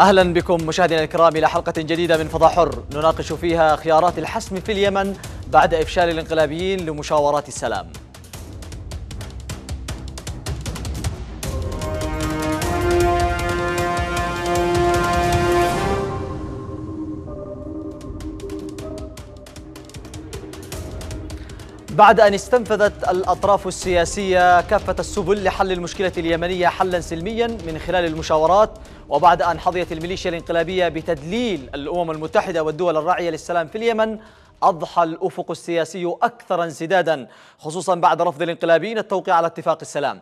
أهلا بكم مشاهدينا الكرام إلى حلقة جديدة من فضاء حر نناقش فيها خيارات الحسم في اليمن بعد إفشال الانقلابيين لمشاورات السلام بعد أن استنفذت الأطراف السياسية كافة السبل لحل المشكلة اليمنية حلا سلميا من خلال المشاورات وبعد أن حظيت الميليشيا الانقلابية بتدليل الأمم المتحدة والدول الراعية للسلام في اليمن أضحى الأفق السياسي أكثر انسدادا خصوصا بعد رفض الانقلابيين التوقيع على اتفاق السلام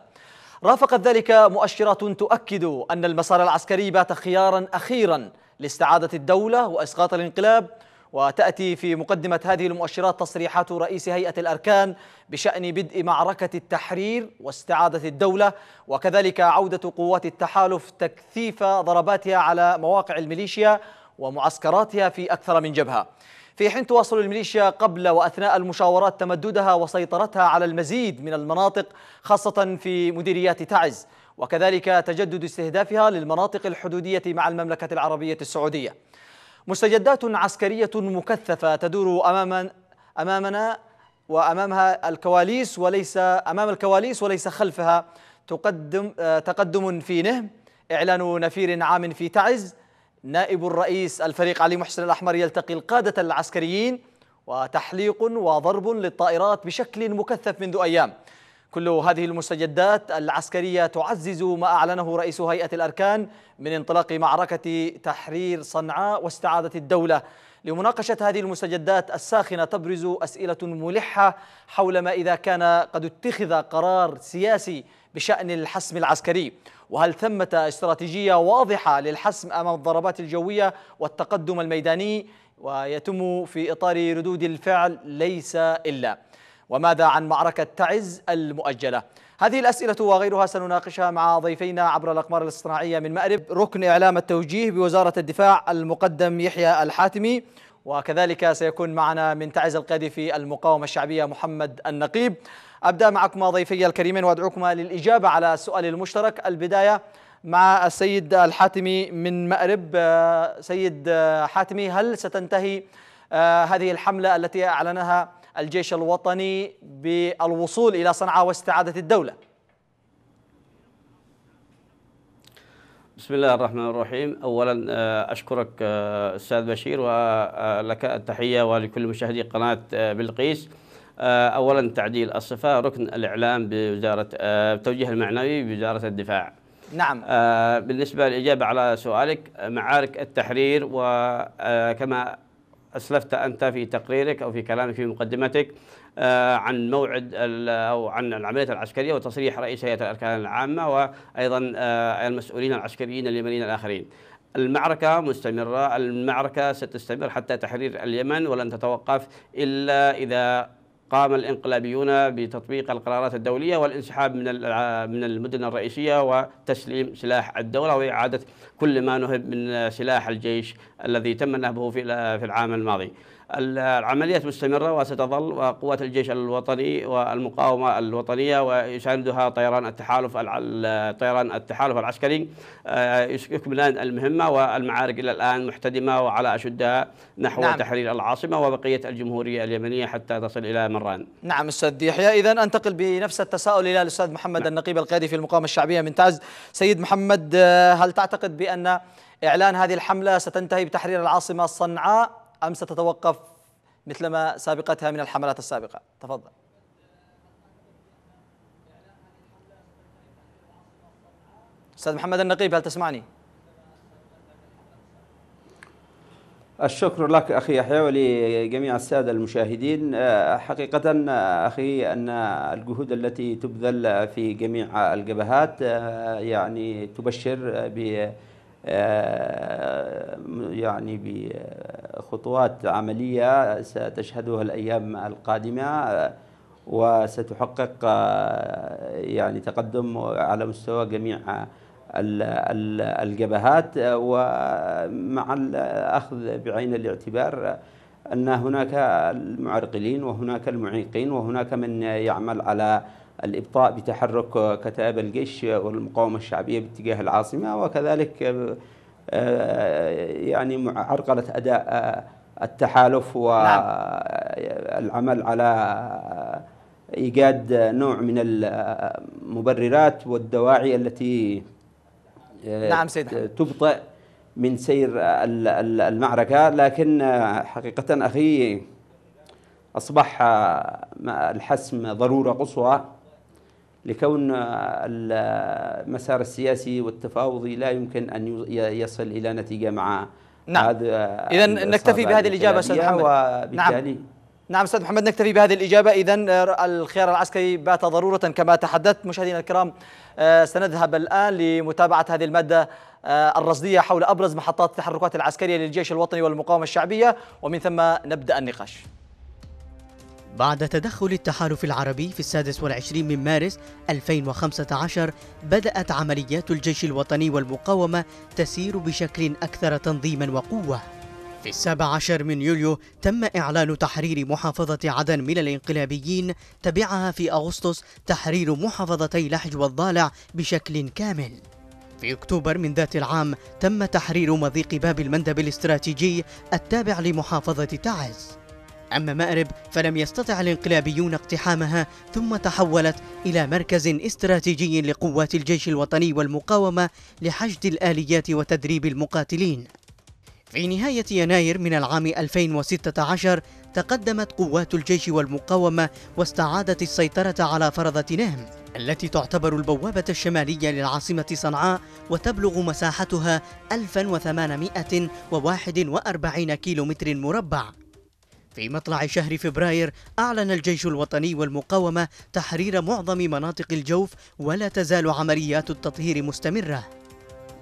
رافقت ذلك مؤشرات تؤكد أن المسار العسكري بات خيارا أخيرا لاستعادة الدولة وإسقاط الانقلاب وتأتي في مقدمة هذه المؤشرات تصريحات رئيس هيئة الأركان بشأن بدء معركة التحرير واستعادة الدولة وكذلك عودة قوات التحالف تكثيف ضرباتها على مواقع الميليشيا ومعسكراتها في أكثر من جبهة في حين تواصل الميليشيا قبل وأثناء المشاورات تمددها وسيطرتها على المزيد من المناطق خاصة في مديريات تعز وكذلك تجدد استهدافها للمناطق الحدودية مع المملكة العربية السعودية مستجدات عسكرية مكثفة تدور أمام أمامنا وأمامها الكواليس وليس أمام الكواليس وليس خلفها تقدم تقدم في نهم إعلان نفير عام في تعز نائب الرئيس الفريق علي محسن الأحمر يلتقي القادة العسكريين وتحليق وضرب للطائرات بشكل مكثف منذ أيام كل هذه المستجدات العسكرية تعزز ما أعلنه رئيس هيئة الأركان من انطلاق معركة تحرير صنعاء واستعادة الدولة لمناقشة هذه المستجدات الساخنة تبرز أسئلة ملحة حول ما إذا كان قد اتخذ قرار سياسي بشأن الحسم العسكري وهل ثمة استراتيجية واضحة للحسم أمام الضربات الجوية والتقدم الميداني ويتم في إطار ردود الفعل ليس إلا وماذا عن معركة تعز المؤجلة؟ هذه الأسئلة وغيرها سنناقشها مع ضيفينا عبر الأقمار الاصطناعية من مأرب ركن إعلام التوجيه بوزارة الدفاع المقدم يحيى الحاتمي وكذلك سيكون معنا من تعز القيادي في المقاومة الشعبية محمد النقيب أبدأ معكما ضيفي الكريمين وأدعوكما للإجابة على السؤال المشترك البداية مع السيد الحاتمي من مأرب سيد حاتمي هل ستنتهي آه، هذه الحملة التي أعلنها الجيش الوطني بالوصول إلى صنعاء واستعادة الدولة بسم الله الرحمن الرحيم أولا آه، أشكرك آه، أستاذ بشير ولك آه، التحية ولكل مشاهدي قناة بلقيس أولا تعديل الصفة ركن الإعلام بوزارة التوجيه المعنوي بوزارة الدفاع نعم بالنسبة للإجابة على سؤالك معارك التحرير وكما أسلفت أنت في تقريرك أو في كلامك في مقدمتك آه، عن موعد أو عن العملية العسكرية وتصريح رئيس هيئة الأركان العامة وأيضا آه، المسؤولين العسكريين اليمنيين الآخرين المعركة مستمرة المعركة ستستمر حتى تحرير اليمن ولن تتوقف إلا إذا قام الانقلابيون بتطبيق القرارات الدولية والانسحاب من من المدن الرئيسية وتسليم سلاح الدولة وإعادة كل ما نهب من سلاح الجيش الذي تم نهبه في العام الماضي العمليات مستمرة وستظل وقوات الجيش الوطني والمقاومة الوطنية ويساندها طيران التحالف طيران التحالف العسكري آه، يكملان المهمة والمعارك إلى الآن محتدمة وعلى أشدها نحو نعم. تحرير العاصمة وبقية الجمهورية اليمنية حتى تصل إلى مران نعم أستاذ يحيى إذا أنتقل بنفس التساؤل إلى الأستاذ محمد نعم. النقيب القيادي في المقاومة الشعبية من تعز سيد محمد آه، هل تعتقد بأن إعلان هذه الحملة ستنتهي بتحرير العاصمة صنعاء أم ستتوقف مثلما سابقتها من الحملات السابقة تفضل أستاذ محمد النقيب هل تسمعني؟ الشكر لك أخي يحيى ولجميع السادة المشاهدين آه، حقيقة آه، أخي أن الجهود التي تبذل في جميع الجبهات آه، يعني تبشر ب يعني ب خطوات عملية ستشهدها الأيام القادمة وستحقق يعني تقدم على مستوى جميع الجبهات ومع الأخذ بعين الاعتبار أن هناك المعرقلين وهناك المعيقين وهناك من يعمل على الإبطاء بتحرك كتائب الجيش والمقاومة الشعبية باتجاه العاصمة وكذلك آه، يعني عرقله اداء آه، التحالف والعمل نعم. على آه، ايجاد نوع من المبررات والدواعي التي نعم سيد تبطئ من سير المعركه لكن حقيقه اخي اصبح الحسم ضروره قصوى لكون المسار السياسي والتفاوضي لا يمكن أن يصل إلى نتيجة مع نعم إذا نكتفي بهذه الإجابة أستاذ محمد وبالتالي نعم نعم استاذ محمد نكتفي بهذه الاجابه اذا آه، الخيار العسكري بات ضروره كما تحدثت مشاهدينا الكرام آه، سنذهب الان لمتابعه هذه الماده آه، الرصديه حول ابرز محطات التحركات العسكريه للجيش الوطني والمقاومه الشعبيه ومن ثم نبدا النقاش بعد تدخل التحالف العربي في السادس والعشرين من مارس 2015 بدأت عمليات الجيش الوطني والمقاومة تسير بشكل أكثر تنظيما وقوة في السابع عشر من يوليو تم إعلان تحرير محافظة عدن من الإنقلابيين تبعها في أغسطس تحرير محافظتي لحج والضالع بشكل كامل في أكتوبر من ذات العام تم تحرير مضيق باب المندب الاستراتيجي التابع لمحافظة تعز أما مأرب فلم يستطع الانقلابيون اقتحامها ثم تحولت إلى مركز استراتيجي لقوات الجيش الوطني والمقاومة لحشد الآليات وتدريب المقاتلين في نهاية يناير من العام 2016 تقدمت قوات الجيش والمقاومة واستعادت السيطرة على فرضة نهم التي تعتبر البوابة الشمالية للعاصمة صنعاء وتبلغ مساحتها 1841 كيلومتر مربع في مطلع شهر فبراير أعلن الجيش الوطني والمقاومة تحرير معظم مناطق الجوف ولا تزال عمليات التطهير مستمرة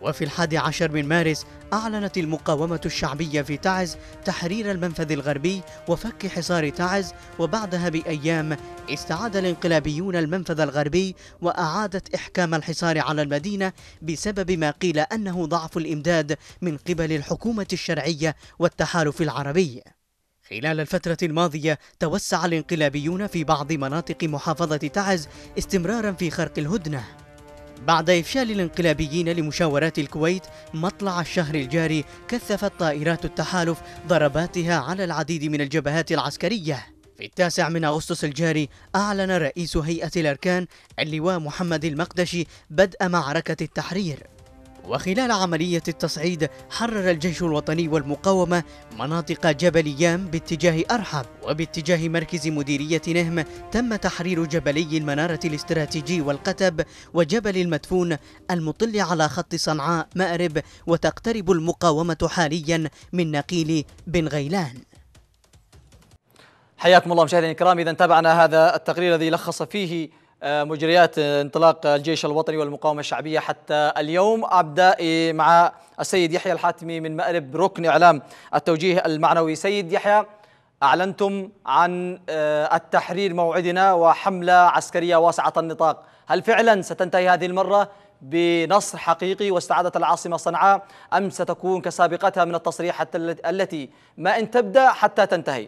وفي الحادي عشر من مارس أعلنت المقاومة الشعبية في تعز تحرير المنفذ الغربي وفك حصار تعز وبعدها بأيام استعاد الانقلابيون المنفذ الغربي وأعادت إحكام الحصار على المدينة بسبب ما قيل أنه ضعف الإمداد من قبل الحكومة الشرعية والتحالف العربي خلال الفترة الماضية توسع الانقلابيون في بعض مناطق محافظة تعز استمرارا في خرق الهدنة بعد إفشال الانقلابيين لمشاورات الكويت مطلع الشهر الجاري كثفت طائرات التحالف ضرباتها على العديد من الجبهات العسكرية في التاسع من أغسطس الجاري أعلن رئيس هيئة الأركان اللواء محمد المقدشي بدء معركة التحرير وخلال عملية التصعيد حرر الجيش الوطني والمقاومة مناطق جبل يام باتجاه أرحب وباتجاه مركز مديرية نهم تم تحرير جبلي المنارة الاستراتيجي والقتب وجبل المدفون المطل على خط صنعاء مأرب وتقترب المقاومة حاليا من نقيل بن غيلان حياكم الله مشاهدينا الكرام إذا تابعنا هذا التقرير الذي لخص فيه آه، مجريات انطلاق الجيش الوطني والمقاومة الشعبية حتى اليوم أبدأ مع السيد يحيى الحاتمي من مأرب ركن إعلام التوجيه المعنوي سيد يحيى أعلنتم عن آه، التحرير موعدنا وحملة عسكرية واسعة النطاق هل فعلا ستنتهي هذه المرة بنصر حقيقي واستعادة العاصمة صنعاء أم ستكون كسابقتها من التصريحات التي ما إن تبدأ حتى تنتهي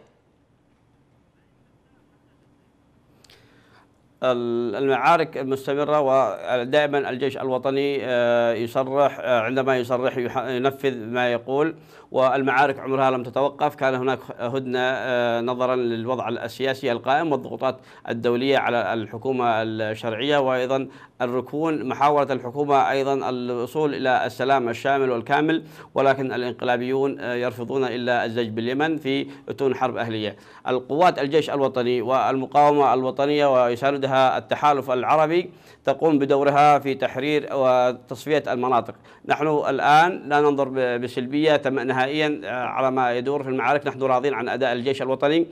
المعارك المستمرة ودائما الجيش الوطني آه، يصرح آه، عندما يصرح ينفذ ما يقول والمعارك عمرها لم تتوقف كان هناك هدنة آه، نظرا للوضع السياسي القائم والضغوطات الدولية على الحكومة الشرعية وأيضا الركون محاولة الحكومة أيضا الوصول إلى السلام الشامل والكامل ولكن الانقلابيون يرفضون إلا الزج باليمن في أتون حرب أهلية القوات الجيش الوطني والمقاومة الوطنية ويساندها عندها التحالف العربي تقوم بدورها في تحرير وتصفية المناطق نحن الآن لا ننظر بسلبية نهائيا آه، على ما يدور في المعارك نحن راضين عن أداء الجيش الوطني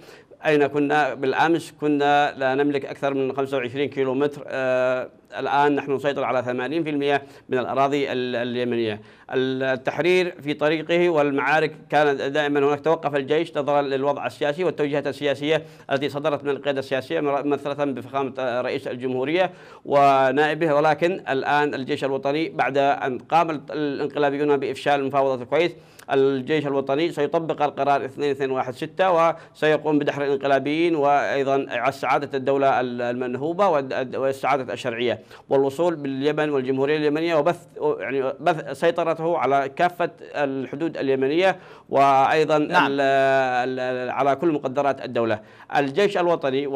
أين كنا بالأمس كنا لا نملك أكثر من 25 كيلو متر آه الآن نحن نسيطر على 80% من الأراضي اليمنية التحرير في طريقه والمعارك كانت دائما هناك توقف الجيش نظرا للوضع السياسي والتوجيهات السياسية التي صدرت من القيادة السياسية ممثلة بفخامة رئيس الجمهورية ونائبه ولكن الآن الجيش الوطني بعد أن قام الانقلابيون بإفشال مفاوضة الكويت الجيش الوطني سيطبق القرار 2216 وسيقوم بدحر الانقلابيين وايضا استعاده الدوله المنهوبه واستعاده الشرعيه والوصول باليمن والجمهوريه اليمنيه وبث يعني بث سيطرته على كافه الحدود اليمنيه وايضا نعم. على كل مقدرات الدوله الجيش الوطني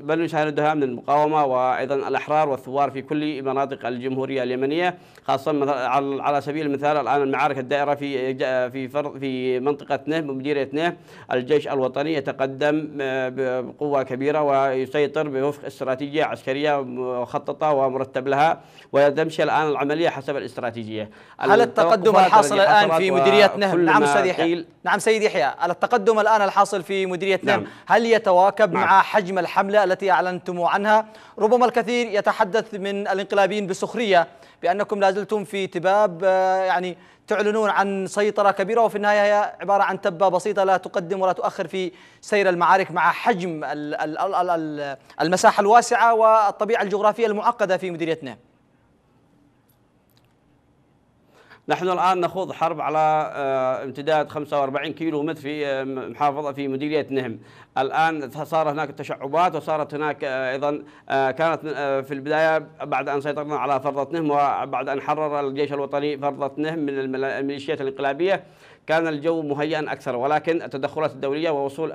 بل يشاهدها من المقاومه وايضا الاحرار والثوار في كل مناطق الجمهوريه اليمنيه خاصه على سبيل المثال الان المعارك الدائره في في في منطقة نه ومديرية نه الجيش الوطني يتقدم آه، بقوة كبيرة ويسيطر بوفق استراتيجية عسكرية مخططة ومرتب لها وتمشي الآن العملية حسب الاستراتيجية هل التقدم الحاصل الآن في مديرية نه نعم سيدي يحيى نعم سيدي يحيى التقدم الآن الحاصل في مديرية نعم. هل يتواكب نعم. مع حجم الحملة التي أعلنتم عنها ربما الكثير يتحدث من الانقلابيين بسخرية بأنكم لازلتم في تباب آه، يعني تعلنون عن سيطرة كبيرة وفي النهاية هي عبارة عن تبة بسيطة لا تقدم ولا تؤخر في سير المعارك مع حجم المساحة الواسعة والطبيعة الجغرافية المعقدة في مديريتنا نحن الآن نخوض حرب على آه، امتداد 45 كيلو متر في آه، محافظة في مديرية نهم الآن صار هناك تشعبات وصارت هناك آه، أيضا كانت في البداية بعد أن سيطرنا على فرضة نهم وبعد أن حرر الجيش الوطني فرضة نهم من الميليشيات الانقلابية كان الجو مهيئا أكثر ولكن التدخلات الدولية ووصول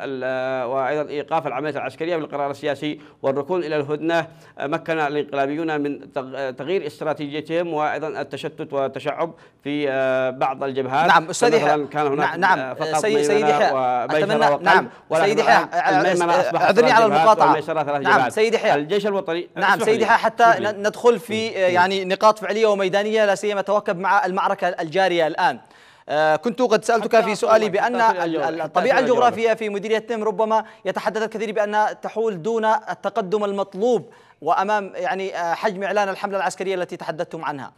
وأيضا إيقاف العملية العسكرية بالقرار السياسي والركون إلى الهدنة مكن الانقلابيون من تغيير استراتيجيتهم وأيضا التشتت والتشعب في آه، بعض الجبهات نعم أستاذ كان هناك نعم, نعم. آه، فقط سيدي سيدي أتمنى نعم سيدي آه، أعذرني على المقاطعة نعم سيدي حياء الجيش الوطني نعم سيدي حياء حتى ندخل في يعني نقاط فعلية وميدانية لا سيما توكب مع المعركة الجارية الآن آه، كنت قد سألتك في سؤالي بأن الطبيعة الجغرافية في مديرية تم ربما يتحدث الكثير بأنها تحول دون التقدم المطلوب وأمام يعني آه، حجم إعلان الحملة العسكرية التي تحدثتم عنها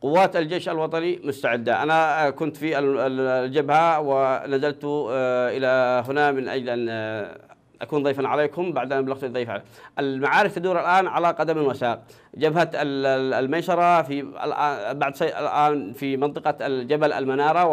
قوات الجيش الوطني مستعدة أنا آه، كنت في الجبهة ونزلت إلى هنا من أجل أن أكون ضيفا عليكم بعد أن بلغت الضيف عليكم المعارك تدور الآن على قدم وساق جبهة الميسرة في بعد الآن في منطقة الجبل المنارة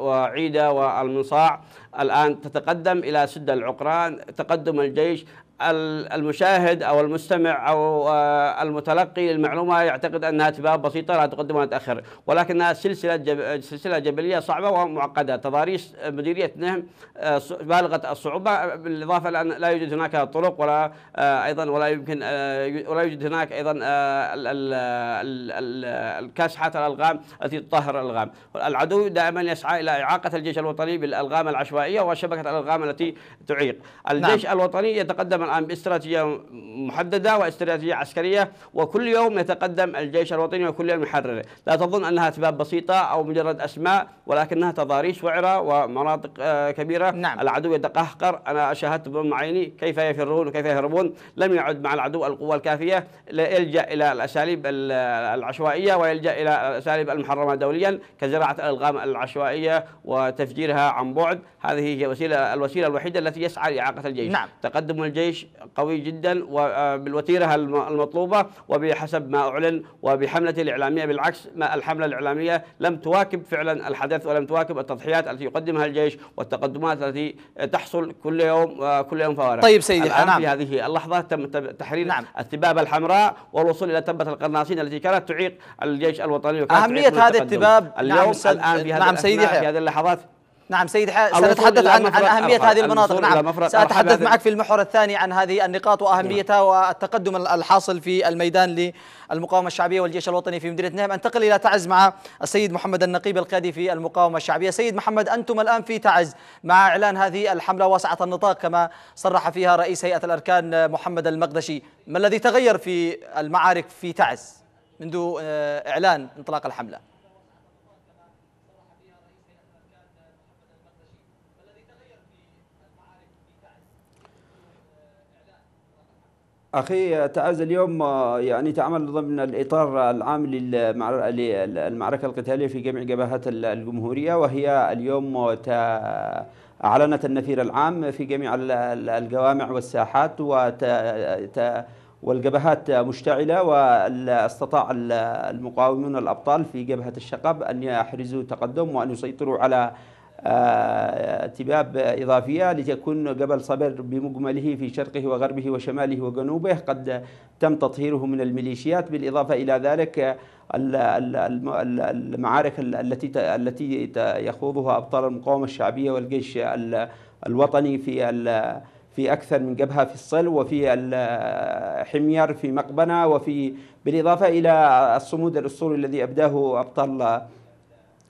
وعيدة والمنصاع الآن تتقدم إلى سد العقران تقدم الجيش المشاهد أو المستمع أو آه، المتلقي للمعلومة يعتقد أنها تباب بسيطة لا تقدم ولا تأخر ولكنها سلسلة جب... سلسلة جبلية صعبة ومعقدة تضاريس مديرية نهم آه، بالغة الصعوبة بالإضافة لأن لا يوجد هناك طرق ولا آه، أيضا ولا يمكن ولا يوجد هناك أيضا الكاسحات الألغام التي تطهر الألغام العدو دائما يسعى إلى إعاقة الجيش الوطني بالألغام العشوائية وشبكة الألغام التي تعيق نعم. الجيش نعم. الوطني يتقدم الآن باستراتيجية محددة واستراتيجية عسكرية وكل يوم يتقدم الجيش الوطني وكل يوم يحرره لا تظن أنها أسباب بسيطة أو مجرد أسماء ولكنها تضاريس وعرة ومناطق آه، كبيرة نعم. العدو يتقهقر أنا شاهدت بعيني كيف يفرون وكيف يهربون لم يعد مع العدو القوة الكافية يلجأ إلى الأساليب العشوائية ويلجأ إلى الأساليب المحرمة دوليا كزراعة الألغام العشوائية وتفجيرها عن بعد هذه هي وسيلة الوسيلة الوحيدة التي يسعى لإعاقة الجيش نعم. تقدم الجيش جيش قوي جدا وبالوتيرة آه، المطلوبة وبحسب ما أعلن وبحملة الإعلامية بالعكس ما الحملة الإعلامية لم تواكب فعلا الحدث ولم تواكب التضحيات التي يقدمها الجيش والتقدمات التي تحصل كل يوم آه، كل يوم فوارق طيب سيدي الآن نعم. في هذه اللحظة تم تحرير نعم. التبابة الحمراء والوصول إلى تبة القرناصين التي كانت تعيق الجيش الوطني وكانت أهمية هذا التباب اليوم نعم الآن في هذه نعم سيدي في هذه اللحظات نعم سيد سنتحدث عن, عن أهمية هذه المناطق نعم سأتحدث معك في المحور الثاني عن هذه النقاط وأهميتها نعم. والتقدم الحاصل في الميدان للمقاومة الشعبية والجيش الوطني في مدينة نهم أنتقل إلى تعز مع السيد محمد النقيب القيادي في المقاومة الشعبية سيد محمد أنتم الآن في تعز مع إعلان هذه الحملة واسعة النطاق كما صرح فيها رئيس هيئة الأركان محمد المقدشي ما الذي تغير في المعارك في تعز منذ آه، إعلان انطلاق الحملة أخي تعاز اليوم يعني تعمل ضمن الإطار العام للمعركة القتالية في جميع جبهات الجمهورية وهي اليوم أعلنت النفير العام في جميع الجوامع والساحات والجبهات مشتعلة واستطاع المقاومون الأبطال في جبهة الشقب أن يحرزوا تقدم وأن يسيطروا على آه، تباب إضافية لتكون جبل صبر بمجمله في شرقه وغربه وشماله وجنوبه قد تم تطهيره من الميليشيات بالإضافة إلى ذلك المعارك التي التي يخوضها أبطال المقاومة الشعبية والجيش الوطني في في أكثر من جبهة في الصل وفي حمير في مقبنة وفي بالإضافة إلى الصمود الأسطوري الذي أبداه أبطال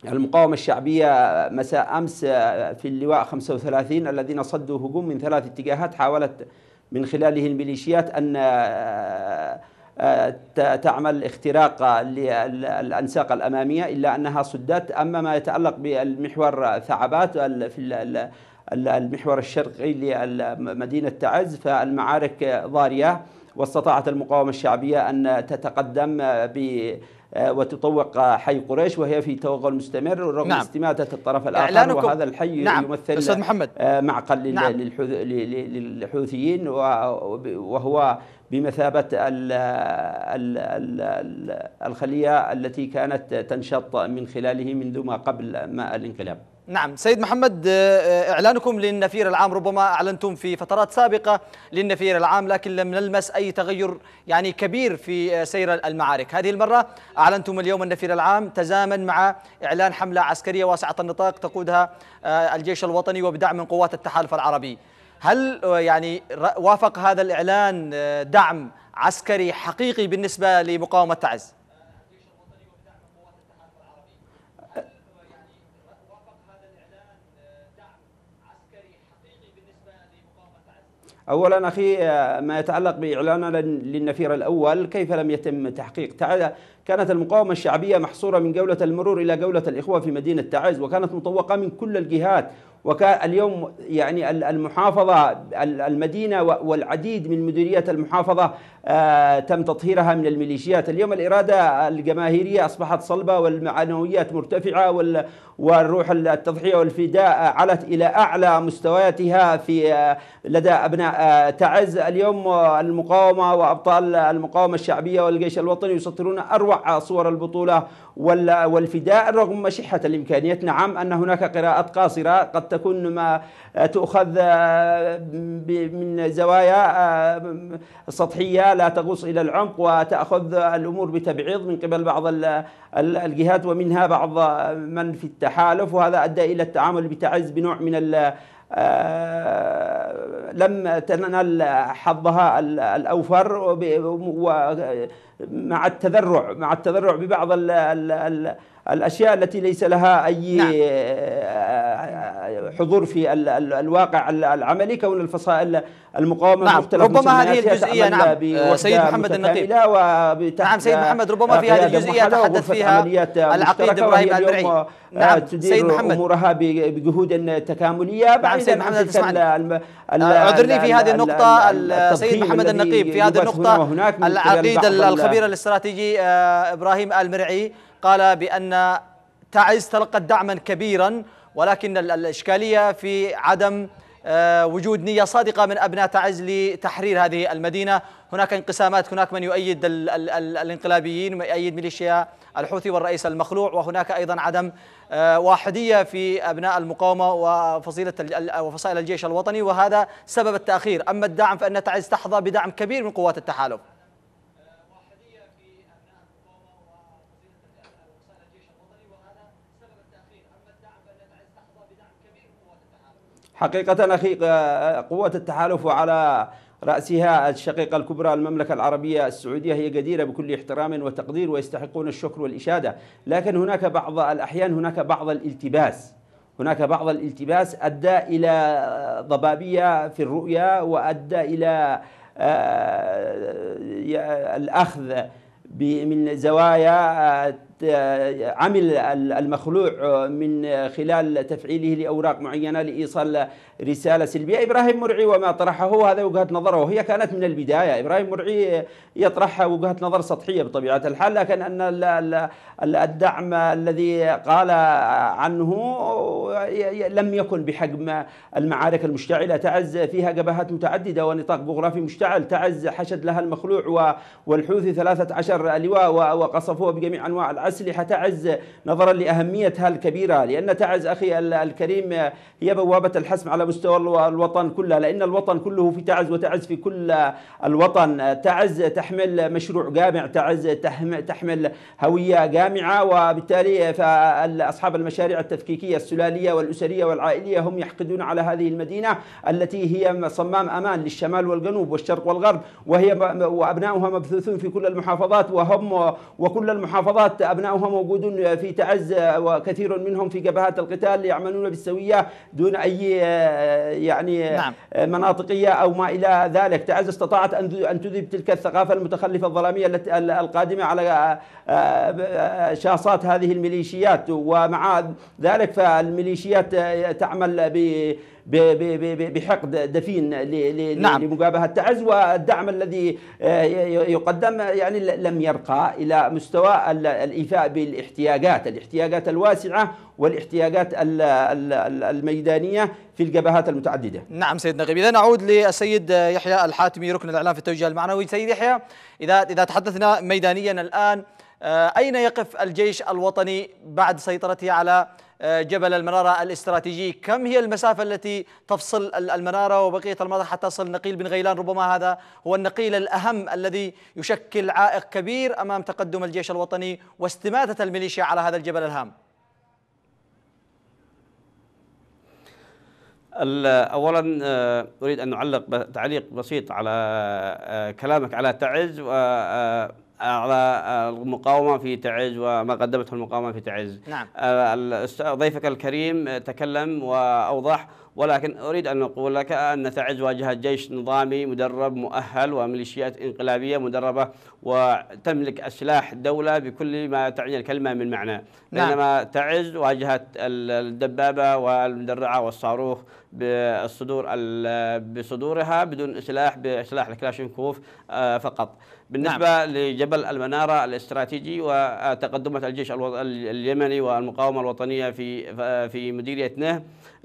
يعني المقاومة الشعبية مساء أمس آه، في اللواء 35 الذين صدوا هجوم من ثلاث اتجاهات حاولت من خلاله الميليشيات أن آه، آه، تعمل اختراق للأنساق الأمامية إلا أنها صدت أما ما يتعلق بالمحور ثعبات في المحور الشرقي لمدينة تعز فالمعارك ضارية واستطاعت المقاومة الشعبية أن تتقدم ب آه، وتطوق حي قريش وهي في توغل مستمر رغم نعم. استماتة الطرف آه، الآخر وهذا الحي نعم. يمثل أستاذ محمد. آه، معقل نعم. للحوثيين وهو بمثابة الخلية التي كانت تنشط من خلاله منذ ما قبل ما الانقلاب نعم سيد محمد آه، آه، إعلانكم للنفير العام ربما أعلنتم في فترات سابقة للنفير العام لكن لم نلمس أي تغير يعني كبير في آه، سير المعارك هذه المرة أعلنتم اليوم النفير العام تزامن مع إعلان حملة عسكرية واسعة النطاق تقودها الجيش الوطني وبدعم من قوات التحالف العربي هل يعني وافق هذا الإعلان دعم عسكري حقيقي بالنسبة لمقاومة تعز؟ أولا أخي آه، ما يتعلق بإعلاننا للنفير الأول كيف لم يتم تحقيق تعز كانت المقاومة الشعبية محصورة من جولة المرور إلى جولة الإخوة في مدينة تعز وكانت مطوقة من كل الجهات وكان اليوم يعني المحافظة المدينة والعديد من مديريات المحافظة آه، تم تطهيرها من الميليشيات اليوم الإرادة الجماهيرية أصبحت صلبة والمعنويات مرتفعة والروح التضحية والفداء علت إلى أعلى مستوياتها في آه، لدى أبناء آه، تعز اليوم المقاومة وأبطال المقاومة الشعبية والجيش الوطني يسطرون أروع صور البطولة والفداء رغم مشحة الإمكانيات نعم أن هناك قراءات قاصرة قد تكون ما تؤخذ آه، من زوايا آه، سطحية لا تغوص إلى العمق وتأخذ الأمور بتبعيض من قبل بعض الجهات ومنها بعض من في التحالف وهذا أدى إلى التعامل بتعز بنوع من آه، لم تنال حظها الأوفر مع التذرع مع التذرع ببعض الـ الـ الـ الاشياء التي ليس لها اي نعم. حضور في الواقع العملي كون الفصائل المقاومه نعم ربما هذه الجزئيه نعم آه، سيد محمد النقيب نعم سيد محمد ربما في هذه الجزئيه تحدث فيها العقيد ابراهيم المرعي آه، نعم سيد محمد امورها بجهود تكامليه نعم، بعد سيد محمد تسمعني آه، اعذرني في هذه النقطه سيد محمد النقيب في هذه النقطه العقيد الخبير الاستراتيجي ابراهيم المرعي قال بان تعز تلقت دعما كبيرا ولكن الاشكاليه في عدم آه، وجود نية صادقة من أبناء تعز لتحرير هذه المدينة هناك انقسامات هناك من يؤيد ال ال الـ الانقلابيين ويؤيد ميليشيا الحوثي والرئيس المخلوع وهناك أيضا عدم آه، واحدية في أبناء المقاومة وفصيلة وفصائل الجيش الوطني وهذا سبب التأخير أما الدعم فإن تعز تحظى بدعم كبير من قوات التحالف حقيقة أخي آه، آه، قوة التحالف على رأسها الشقيقة الكبرى المملكة العربية السعودية هي جديرة بكل احترام وتقدير ويستحقون الشكر والإشادة لكن هناك بعض الأحيان هناك بعض الالتباس هناك بعض الالتباس أدى إلى ضبابية في الرؤية وأدى إلى آه، الأخذ من زوايا آه، عمل المخلوع من خلال تفعيله لأوراق معينة لإيصال رسالة سلبية إبراهيم مرعي وما طرحه هذا وجهة نظره وهي كانت من البداية إبراهيم مرعي يطرح وجهة نظر سطحية بطبيعة الحال لكن أن الدعم الذي قال عنه لم يكن بحجم المعارك المشتعلة تعز فيها جبهات متعددة ونطاق جغرافي مشتعل تعز حشد لها المخلوع والحوثي 13 اللواء وقصفوه بجميع أنواع الأسلحة تعز نظرا لأهميتها الكبيرة لأن تعز أخي الكريم هي بوابة الحسم على مستوى الوطن كله لأن الوطن كله في تعز وتعز في كل الوطن تعز تحمل مشروع جامع تعز تحمل هوية جامعة وبالتالي فأصحاب المشاريع التفكيكية السلالية والأسرية والعائلية هم يحقدون على هذه المدينة التي هي صمام أمان للشمال والجنوب والشرق والغرب وهي وابنائها مبثوثون في كل المحافظات وهم وكل المحافظات أبنائها موجودون في تعز وكثير منهم في جبهات القتال يعملون بالسوية دون أي يعني نعم. مناطقية أو ما إلى ذلك تعز استطاعت أن تذهب تلك الثقافة المتخلفة الظلامية القادمة على شاصات هذه الميليشيات ومع ذلك فالميليشيات تعمل ب بحقد دفين نعم. لمجابهة تعز والدعم الذي آه، يقدم يعني لم يرقى إلى مستوى الإيفاء بالاحتياجات الاحتياجات الواسعة والاحتياجات الميدانية في الجبهات المتعددة نعم سيد نغيب إذا نعود للسيد يحيى الحاتمي ركن الإعلام في التوجيه المعنوي سيد يحيى إذا, إذا تحدثنا ميدانيا الآن آه، أين يقف الجيش الوطني بعد سيطرته على جبل المنارة الاستراتيجي كم هي المسافة التي تفصل المنارة وبقية المناطق حتى تصل نقيل بن غيلان ربما هذا هو النقيل الأهم الذي يشكل عائق كبير أمام تقدم الجيش الوطني واستماتة الميليشيا على هذا الجبل الهام اولا آه، اريد ان اعلق تعليق بسيط على آه، كلامك على تعز و آه، المقاومة في تعز وما قدمته المقاومة في تعز نعم آه، ضيفك الكريم تكلم وأوضح ولكن أريد أن أقول لك أن تعز واجهة جيش نظامي مدرب مؤهل وميليشيات إنقلابية مدربة وتملك أسلاح دولة بكل ما تعني الكلمة من معنى نعم. بينما تعز واجهة الدبابة والمدرعة والصاروخ بالصدور بصدورها بدون سلاح بسلاح الكلاشينكوف آه، فقط نعم. بالنسبة نعم. لجبل المنارة الاستراتيجي وتقدمت الجيش اليمني والمقاومة الوطنية في في مديرية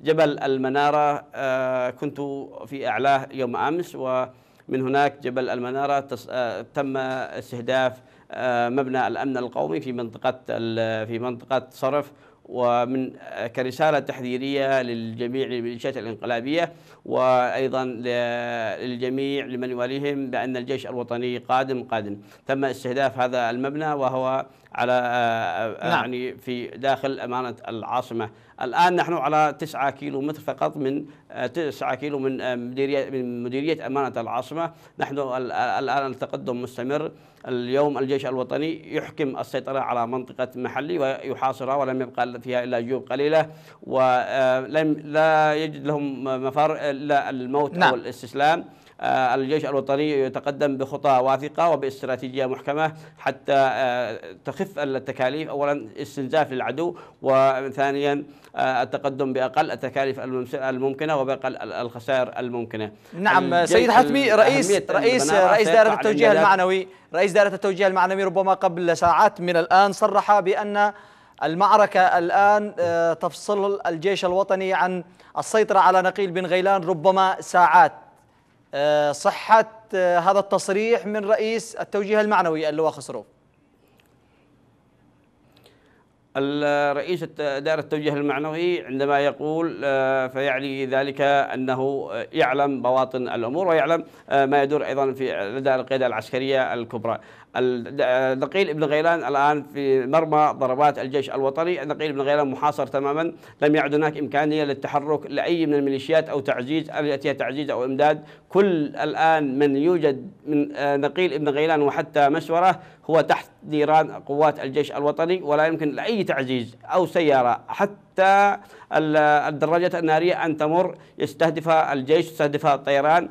جبل المنارة آه، كنت في أعلاه يوم أمس ومن هناك جبل المنارة آه، تم استهداف آه، مبنى الأمن القومي في منطقة في منطقة صرف ومن آه، كرسالة تحذيرية للجميع للميليشيات الانقلابية وأيضا للجميع لمن يواليهم بأن الجيش الوطني قادم قادم تم استهداف هذا المبنى وهو على آه، آه، نعم. يعني في داخل أمانة العاصمة الآن نحن على 9 كيلو متر فقط من 9 كيلو من مديرية من مديرية أمانة العاصمة نحن الآن التقدم مستمر اليوم الجيش الوطني يحكم السيطرة على منطقة محلي ويحاصرها ولم يبقى فيها إلا جيوب قليلة ولم آه، لا يجد لهم مفر إلا الموت نعم. أو الاستسلام آه، الجيش الوطني يتقدم بخطى واثقة وباستراتيجية محكمة حتى آه، تخف التكاليف أولا استنزاف للعدو وثانيا آه، التقدم بأقل التكاليف الممكنة وبأقل الخسائر الممكنة نعم سيد حتمي رئيس رئيس رئيس دائرة التوجيه المعنوي رئيس دائرة التوجيه المعنوي ربما قبل ساعات من الآن صرح بأن المعركة الآن تفصل الجيش الوطني عن السيطرة على نقيل بن غيلان ربما ساعات آه، صحة آه، هذا التصريح من رئيس التوجيه المعنوي اللواء خسروف الرئيس دائرة التوجيه المعنوي عندما يقول آه، فيعني ذلك أنه يعلم بواطن الأمور ويعلم ما يدور أيضا في لدى القيادة العسكرية الكبرى آه، نقيل ابن غيلان الآن في مرمى ضربات الجيش الوطني النقيل ابن غيلان محاصر تماما لم يعد هناك إمكانية للتحرك لأي من الميليشيات أو تعزيز او يأتيها تعزيز أو إمداد كل الآن من يوجد من آه، نقيل ابن غيلان وحتى مشوره هو تحت ديران قوات الجيش الوطني ولا يمكن لأي تعزيز أو سيارة حتى الدراجات النارية أن تمر يستهدفها الجيش يستهدفها الطيران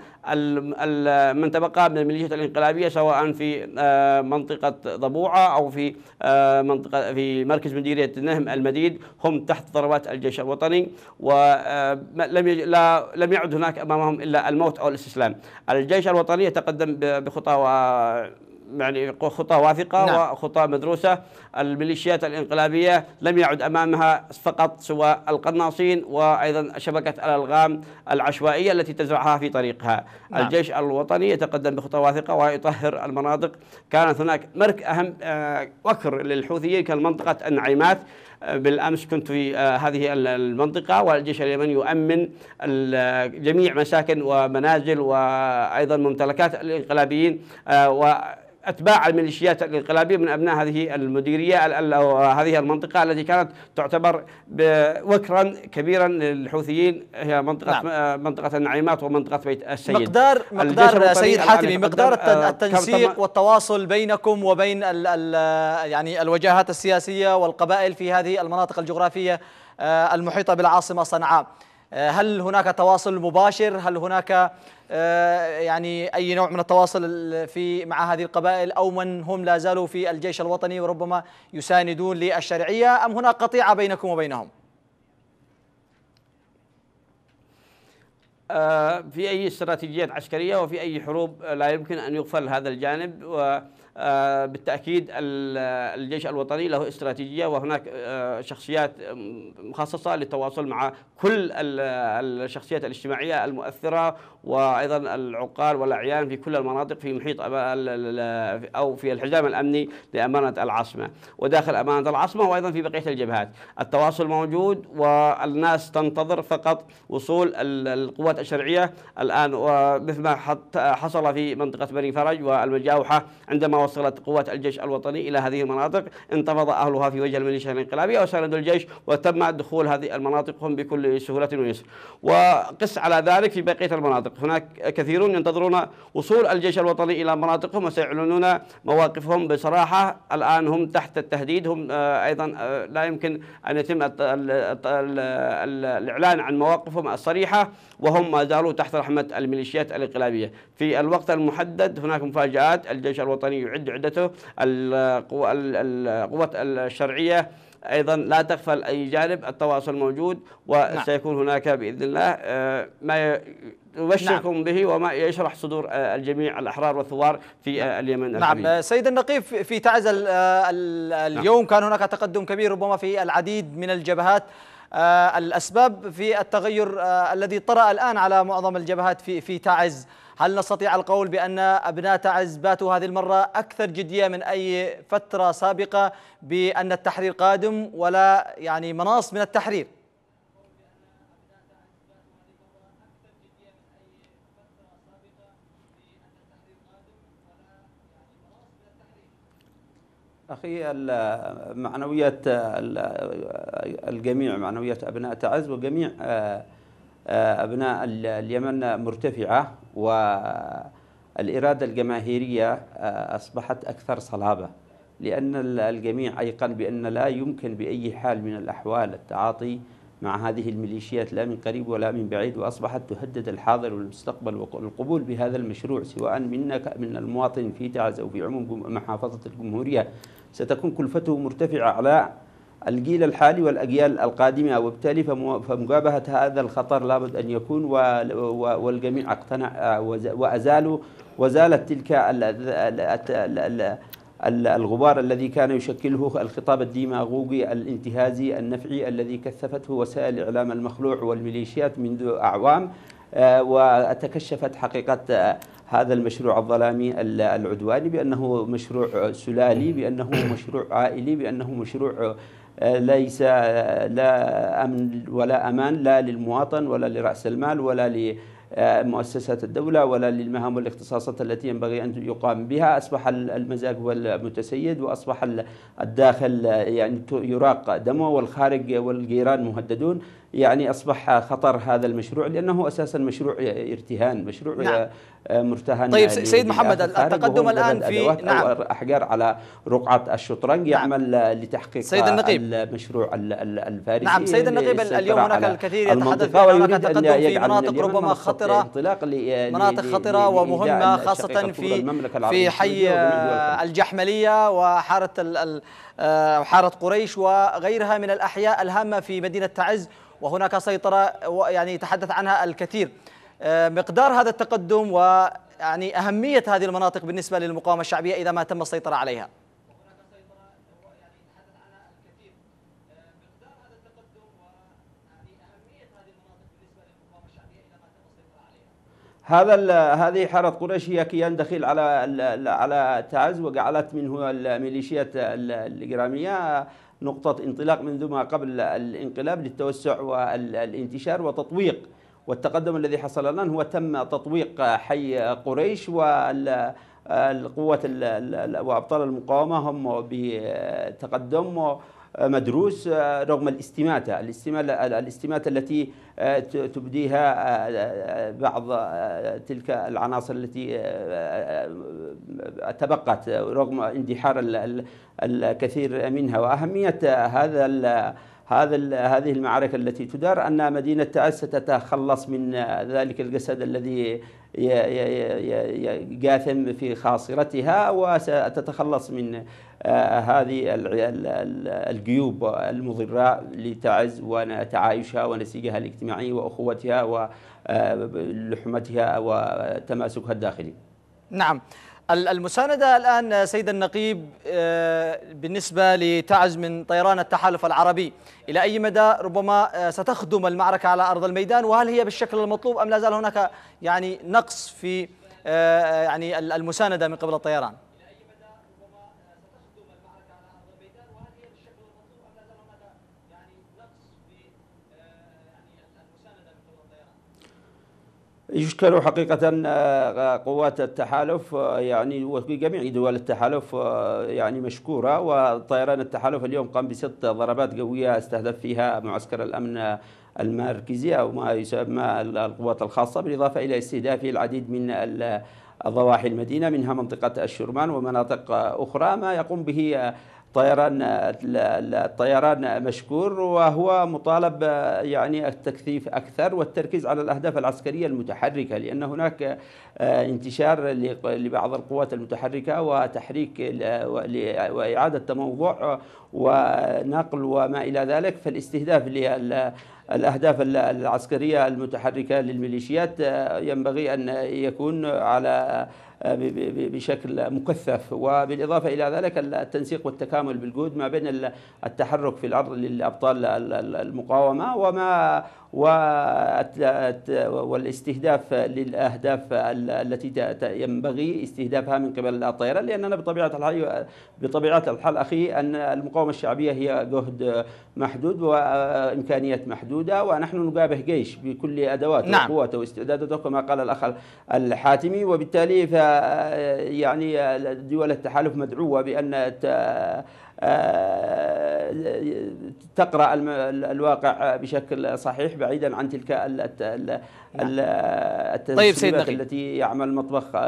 من تبقى من الميليشيات الانقلابية سواء في آه، منطقة ضبوعة أو في آه، منطقة في مركز مديرية النهم المديد هم تحت ضربات الجيش الوطني ولم آه، لا لم يعد هناك أمامهم إلا الموت أو الاستسلام الجيش الوطني يتقدم بخطى يعني خطى واثقة نعم. وخطى مدروسة الميليشيات الإنقلابية لم يعد أمامها فقط سوى القناصين وأيضا شبكة الألغام العشوائية التي تزرعها في طريقها نعم. الجيش الوطني يتقدم بخطى واثقة ويطهر المناطق كانت هناك مرك أهم آه، وكر للحوثيين كان منطقة النعيمات آه، بالامس كنت في آه، هذه المنطقه والجيش اليمني يؤمن جميع مساكن ومنازل وايضا ممتلكات الانقلابيين و أتباع الميليشيات الانقلابية من أبناء هذه المديرية هذه المنطقة التي كانت تعتبر وكرا كبيرا للحوثيين هي منطقة نعم. آه، منطقة النعيمات ومنطقة بيت السيد مقدار مقدار سيد حاتمي مقدار آه، التنسيق والتواصل بينكم وبين الـ الـ يعني الوجهات السياسية والقبائل في هذه المناطق الجغرافية آه، المحيطة بالعاصمة صنعاء آه، هل هناك تواصل مباشر هل هناك آه، يعني أي نوع من التواصل في مع هذه القبائل أو من هم لا زالوا في الجيش الوطني وربما يساندون للشرعية أم هناك قطيعة بينكم وبينهم آه، في أي استراتيجيات عسكرية وفي أي حروب لا يمكن أن يغفل هذا الجانب و آه، بالتأكيد الجيش الوطني له استراتيجية وهناك آه، شخصيات مخصصة للتواصل مع كل الشخصيات الاجتماعية المؤثرة وأيضا العقال والأعيان في كل المناطق في محيط أو في الحزام الأمني لأمانة العاصمة وداخل أمانة العاصمة وأيضا في بقية الجبهات التواصل موجود والناس تنتظر فقط وصول القوات الشرعية الآن ومثل ما حصل في منطقة بني فرج والمجاوحة عندما وصلت قوات الجيش الوطني إلى هذه المناطق انتفض أهلها في وجه الميليشيا الانقلابية وساندوا الجيش وتم دخول هذه المناطق هم بكل سهولة ويسر وقس على ذلك في بقية المناطق المناطق هناك كثيرون ينتظرون وصول الجيش الوطني إلى مناطقهم وسيعلنون مواقفهم بصراحة الآن هم تحت التهديد هم آه، أيضا آه، لا يمكن أن يتم الإعلان عن مواقفهم الصريحة وهم ما زالوا تحت رحمة الميليشيات الانقلابية في الوقت المحدد هناك مفاجآت الجيش الوطني يعد عدته القوة الشرعية أيضا لا تغفل أي جانب التواصل موجود نعم. وسيكون نعم. هناك بإذن الله آه، ما يبشركم نعم. به وما يشرح صدور آه، الجميع الأحرار والثوار في آه، نعم. اليمن نعم. الحبيب. نعم سيد النقيب في تعز نعم. اليوم نعم. كان هناك تقدم كبير ربما في العديد من الجبهات الأسباب في التغير الذي طرأ الآن على معظم الجبهات في في تعز هل نستطيع القول بأن أبناء تعز باتوا هذه المرة أكثر جدية من أي فترة سابقة بأن التحرير قادم ولا يعني مناص من التحرير أخي معنويات الجميع معنويات أبناء تعز وجميع آه، آه، أبناء اليمن مرتفعة والإرادة الجماهيرية آه، أصبحت أكثر صلابة لأن الجميع أيقن بأن لا يمكن بأي حال من الأحوال التعاطي مع هذه الميليشيات لا من قريب ولا من بعيد وأصبحت تهدد الحاضر والمستقبل والقبول بهذا المشروع سواء منك من المواطن في تعز أو في عموم محافظة الجمهورية ستكون كلفته مرتفعة على الجيل الحالي والأجيال القادمة وبالتالي فمجابهة هذا الخطر لابد أن يكون والجميع اقتنع وأزالوا وزالت تلك الغبار الذي كان يشكله الخطاب الديماغوجي الانتهازي النفعي الذي كثفته وسائل الإعلام المخلوع والميليشيات منذ أعوام آه، وتكشفت حقيقة آه، هذا المشروع الظلامي العدواني بأنه مشروع سلالي بأنه مشروع عائلي بأنه مشروع ليس لا أمن ولا أمان لا للمواطن ولا لرأس المال ولا لمؤسسات الدولة ولا للمهام والاختصاصات التي ينبغي أن يقام بها أصبح المزاج هو المتسيد وأصبح الداخل يعني يراق دمه والخارج والجيران مهددون يعني اصبح خطر هذا المشروع لانه اساسا مشروع ارتهان مشروع نعم. مرتهن طيب يعني سيد محمد التقدم الان في نعم احجار على رقعه الشطرنج نعم. يعمل لتحقيق سيد النقيب المشروع الفارسي نعم سيد النقيب اليوم هناك الكثير يتحدث عن هناك تقدم في مناطق ربما خطره مناطق خطره ومهمه خاصه في في حي الجحمليه وحاره حاره قريش وغيرها من الاحياء الهامه في مدينه تعز وهناك سيطرة يعني تحدث عنها الكثير آه، مقدار هذا التقدم ويعني أهمية هذه المناطق بالنسبة للمقاومة الشعبية إذا ما تم السيطرة عليها هذا هذه حاره قريش هي كيان دخيل على على تعز وجعلت منه الميليشيات الاجراميه نقطة انطلاق منذ ما قبل الانقلاب للتوسع والانتشار وتطويق والتقدم الذي حصل الآن هو تم تطويق حي قريش والقوات وأبطال المقاومة هم بتقدم مدروس آه، رغم الاستماتة الاستماتة التي آه، تبديها آه، بعض تلك العناصر التي تبقت رغم اندحار الكثير منها وأهمية هذا هذا هذه المعارك التي تدار أن مدينة تعز ستتخلص من ذلك الجسد الذي جاثم في خاصرتها وستتخلص من آه، هذه الجيوب المضرة لتعز وتعايشها ونسيجها الاجتماعي وأخوتها ولحمتها آه، وتماسكها الداخلي نعم المساندة الآن سيد النقيب آه، بالنسبة لتعز من طيران التحالف العربي إلى أي مدى ربما آه، ستخدم المعركة على أرض الميدان وهل هي بالشكل المطلوب أم لا زال هناك يعني نقص في آه، يعني المساندة من قبل الطيران يشكل حقيقة آه، قوات التحالف آه، يعني وجميع دول التحالف آه، يعني مشكورة وطيران التحالف اليوم قام بست ضربات قوية استهدف فيها معسكر الأمن المركزي أو ما يسمى القوات الخاصة بالإضافة إلى استهداف العديد من ضواحي المدينة منها منطقة الشرمان ومناطق أخرى ما يقوم به طيران الطيران مشكور وهو مطالب يعني التكثيف اكثر والتركيز على الاهداف العسكريه المتحركه لان هناك آه، انتشار لبعض القوات المتحركه وتحريك واعاده تموضع ونقل وما الى ذلك فالاستهداف الأهداف العسكرية المتحركة للميليشيات آه، ينبغي أن يكون على آه، بشكل مكثف وبالإضافة إلى ذلك التنسيق والتكامل بالجود ما بين التحرك في الأرض للأبطال المقاومة وما والاستهداف للاهداف التي ينبغي استهدافها من قبل الطيران لاننا بطبيعه الحال بطبيعه الحال اخي ان المقاومه الشعبيه هي جهد محدود وامكانيات محدوده ونحن نقابه جيش بكل ادواته نعم. وقوته واستعداداته كما قال الاخ الحاتمي وبالتالي ف يعني دول التحالف مدعوه بان آه، تقرأ الواقع بشكل صحيح بعيدا عن تلك نعم. التسريبات طيب سيد التي يعمل مطبخ نعم.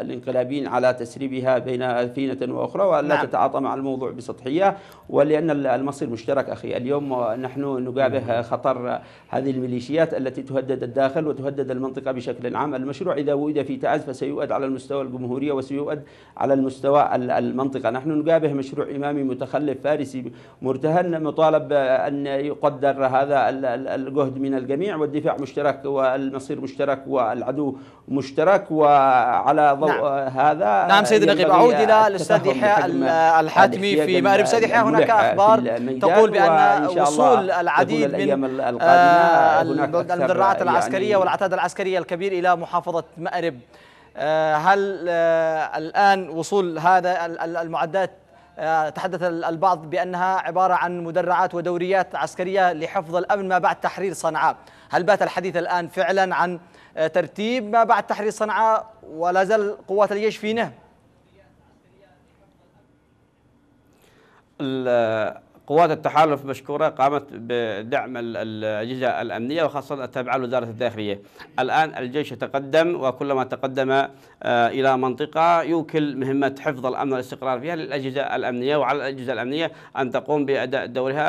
الانقلابيين على تسريبها بين فينة وأخرى ولا نعم. تتعاطى مع الموضوع بسطحية ولأن المصير مشترك أخي اليوم نحن نقابه خطر هذه الميليشيات التي تهدد الداخل وتهدد المنطقة بشكل عام المشروع إذا وجد في تعز فسيؤد على المستوى الجمهورية وسيؤد على المستوى المنطقة نحن نقابه مشروع إمامي متخلف فارسي مرتهن مطالب أن يقدر هذا الجهد من الجميع والدفاع مشترك والمصير مشترك والعدو مشترك وعلى ضوء نعم. هذا نعم سيدنا غيب أعود إلى الأستاذ يحيى الحاتمي في مأرب أستاذ يحيى هناك أخبار تقول بأن وصول العديد من آه، المدرعات يعني العسكرية يعني والعتاد العسكرية الكبير إلى محافظة مأرب آه، هل آه، الآن وصول هذا المعدات تحدث البعض بأنها عبارة عن مدرعات ودوريات عسكرية لحفظ الأمن ما بعد تحرير صنعاء هل بات الحديث الآن فعلا عن آه، ترتيب ما بعد تحرير صنعاء ولا زال قوات الجيش في نهم آه، قوات التحالف مشكورة قامت بدعم الأجهزة الأمنية وخاصة التابعة لوزارة الداخلية الآن الجيش يتقدم وكلما تقدم آه، إلى منطقة يوكل مهمة حفظ الأمن والاستقرار فيها للأجهزة الأمنية وعلى الأجهزة الأمنية أن تقوم بأداء دورها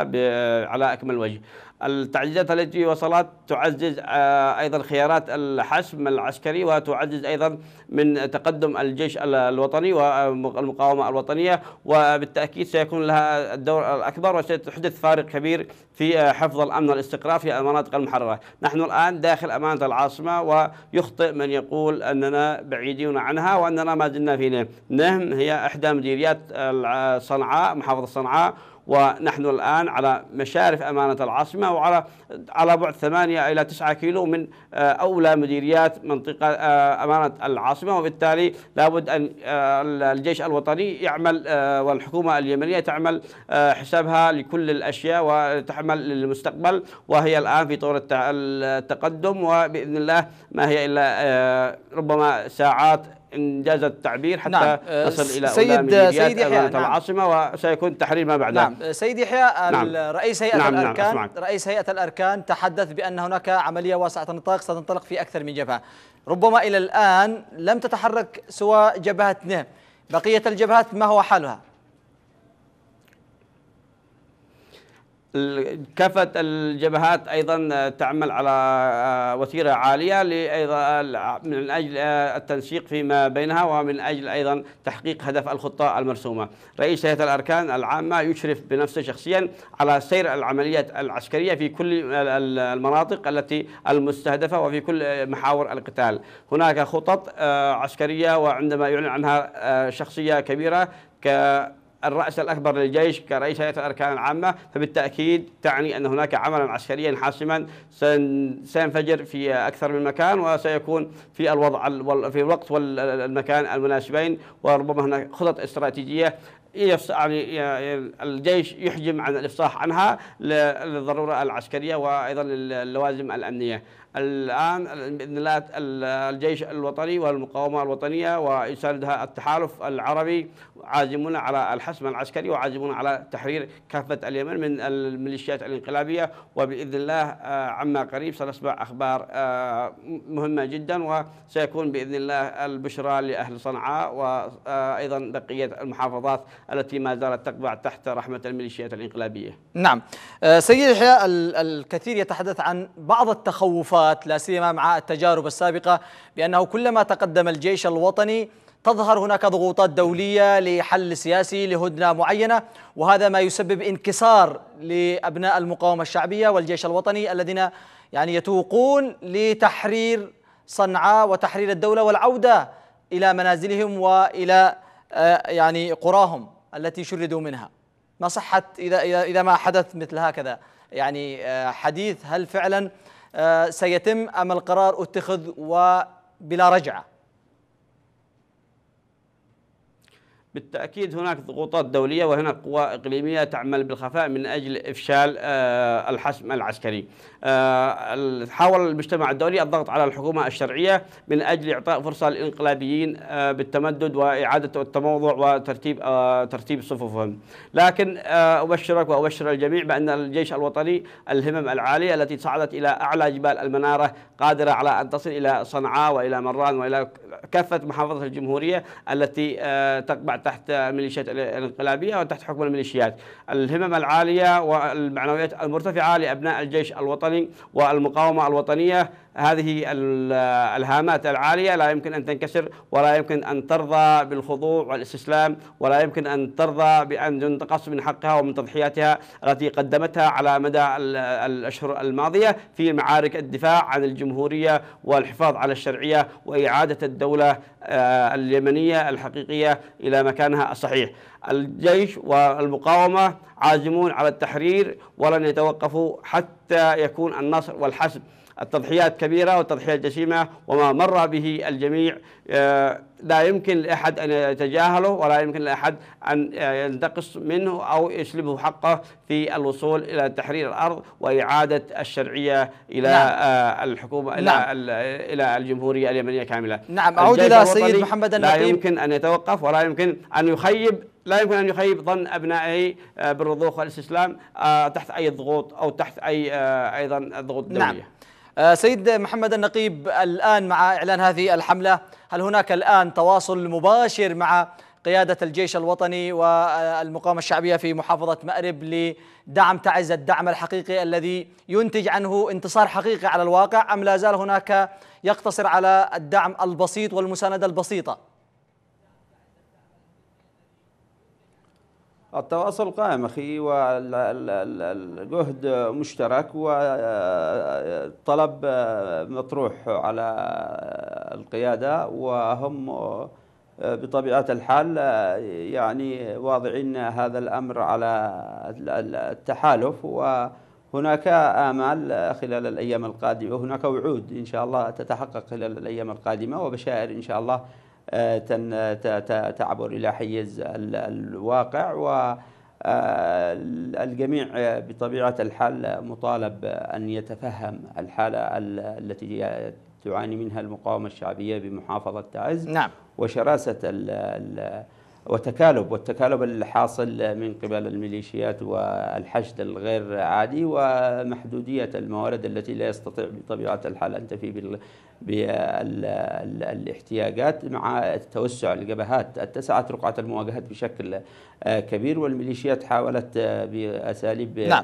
على أكمل وجه التعزيزات التي وصلت تعزز آه، أيضا خيارات الحسم العسكري وتعزز أيضا من تقدم الجيش الوطني والمقاومة الوطنية وبالتأكيد سيكون لها الدور الأكبر وستحدث فارق كبير في آه، حفظ الأمن والاستقرار في المناطق المحررة نحن الآن داخل أمانة العاصمة ويخطئ من يقول أننا بعيدون عنها وأننا ما زلنا في نهم نهم هي إحدى مديريات آه، صنعاء محافظة صنعاء ونحن الآن على مشارف أمانة العاصمة وعلى على بعد 8 إلى 9 كيلو من آه، أولى مديريات منطقة آه، أمانة العاصمة وبالتالي لابد أن آه، الجيش الوطني يعمل والحكومة اليمنية تعمل حسابها لكل الأشياء وتعمل للمستقبل وهي الآن في طور التقدم وبإذن الله ما هي إلا ربما ساعات انجاز التعبير حتى نعم. نصل الى سيد سيد يحيى نعم. العاصمه وسيكون تحرير ما بعدها نعم سيد يحيى نعم. رئيس هيئه نعم. نعم، الاركان نعم. رئيس هيئه الاركان تحدث بان هناك عمليه واسعه النطاق ستنطلق في اكثر من جبهه ربما الى الان لم تتحرك سوى جبهه نه بقيه الجبهات ما هو حالها كافة الجبهات أيضا تعمل على آه، وتيرة عالية آه، من أجل آه، التنسيق فيما بينها ومن أجل أيضا تحقيق هدف الخطة المرسومة رئيس هيئة الأركان العامة يشرف بنفسه شخصيا على سير العمليات العسكرية في كل المناطق التي المستهدفة وفي كل محاور القتال هناك خطط عسكرية وعندما يعلن عنها شخصية كبيرة ك الرأس الأكبر للجيش كرئيس هيئة الأركان العامة فبالتأكيد تعني أن هناك عملا عسكريا حاسما سينفجر في أكثر من مكان وسيكون في الوضع في الوقت والمكان المناسبين وربما هناك خطط استراتيجية يعني الجيش يحجم عن الإفصاح عنها للضرورة العسكرية وأيضا للوازم الأمنية الآن بإذن الله الجيش الوطني والمقاومة الوطنية ويساندها التحالف العربي عازمون على الحسم العسكري وعازمون على تحرير كافة اليمن من الميليشيات الانقلابية وبإذن الله آه، عما قريب سنسمع أخبار آه، مهمة جدا وسيكون بإذن الله البشرى لأهل صنعاء وأيضا آه، بقية المحافظات التي ما زالت تقبع تحت رحمة الميليشيات الانقلابية نعم سيد يحيى الكثير يتحدث عن بعض التخوفات الخبرات لا سيما مع التجارب السابقة بأنه كلما تقدم الجيش الوطني تظهر هناك ضغوطات دولية لحل سياسي لهدنة معينة وهذا ما يسبب انكسار لأبناء المقاومة الشعبية والجيش الوطني الذين يعني يتوقون لتحرير صنعاء وتحرير الدولة والعودة إلى منازلهم وإلى آه، يعني قراهم التي شردوا منها ما صحة إذا إذا ما حدث مثل هكذا يعني آه، حديث هل فعلا آه، سيتم أم القرار اتخذ وبلا رجعة بالتأكيد هناك ضغوطات دولية وهناك قوى إقليمية تعمل بالخفاء من أجل إفشال آه، الحسم العسكري آه، حاول المجتمع الدولي الضغط على الحكومة الشرعية من أجل إعطاء فرصة للإنقلابيين آه، بالتمدد وإعادة التموضع وترتيب آه، ترتيب صفوفهم لكن أبشرك وأبشر الجميع بأن الجيش الوطني الهمم العالية التي صعدت إلى أعلى جبال المنارة قادرة على أن تصل إلى صنعاء وإلى مران وإلى كافة محافظة الجمهورية التي تقبع تحت ميليشيات الانقلابية وتحت حكم الميليشيات الهمم العالية والمعنويات المرتفعة لأبناء الجيش الوطني الوطني يعني، والمقاومة الوطنية هذه الهامات العالية لا يمكن أن تنكسر ولا يمكن أن ترضى بالخضوع والاستسلام ولا يمكن أن ترضى بأن ينتقص من حقها ومن تضحياتها التي قدمتها على مدى الأشهر الماضية في معارك الدفاع عن الجمهورية والحفاظ على الشرعية وإعادة الدولة آه، اليمنية الحقيقية إلى مكانها الصحيح الجيش والمقاومة عازمون على التحرير ولن يتوقفوا حتى يكون النصر والحسم التضحيات كبيرة والتضحيات جسيمة وما مر به الجميع آه، لا يمكن لأحد أن يتجاهله ولا يمكن لأحد أن آه، ينتقص منه أو يسلبه حقه في الوصول إلى تحرير الأرض وإعادة الشرعية إلى نعم. آه، الحكومة نعم. إلى, إلى الجمهورية اليمنية كاملة نعم أعود إلى سيد محمد النقيب لا يمكن أن يتوقف ولا يمكن أن يخيب لا يمكن أن يخيب ظن أبنائه آه، بالرضوخ والاستسلام آه، تحت أي ضغوط أو تحت أي آه، أيضا ضغوط نعم. دولية نعم. سيد محمد النقيب الآن مع إعلان هذه الحملة هل هناك الآن تواصل مباشر مع قيادة الجيش الوطني والمقاومة الشعبية في محافظة مأرب لدعم تعز الدعم الحقيقي الذي ينتج عنه انتصار حقيقي على الواقع أم لا زال هناك يقتصر على الدعم البسيط والمساندة البسيطة؟ التواصل قائم أخي والجهد مشترك والطلب مطروح على القيادة وهم بطبيعة الحال يعني واضعين هذا الأمر على التحالف وهناك آمال خلال الأيام القادمة وهناك وعود إن شاء الله تتحقق خلال الأيام القادمة وبشائر إن شاء الله آه، تعبر إلى حيز الواقع والجميع آه، بطبيعة الحال مطالب أن يتفهم الحالة التي تعاني منها المقاومة الشعبية بمحافظة تعز نعم وشراسة ال وتكالب والتكالب الحاصل من قبل الميليشيات والحشد الغير عادي ومحدودية الموارد التي لا يستطيع بطبيعة الحال أن تفي بالاحتياجات مع التوسع الجبهات اتسعت رقعة المواجهات بشكل آه، كبير والميليشيات حاولت آه، بأساليب نعم.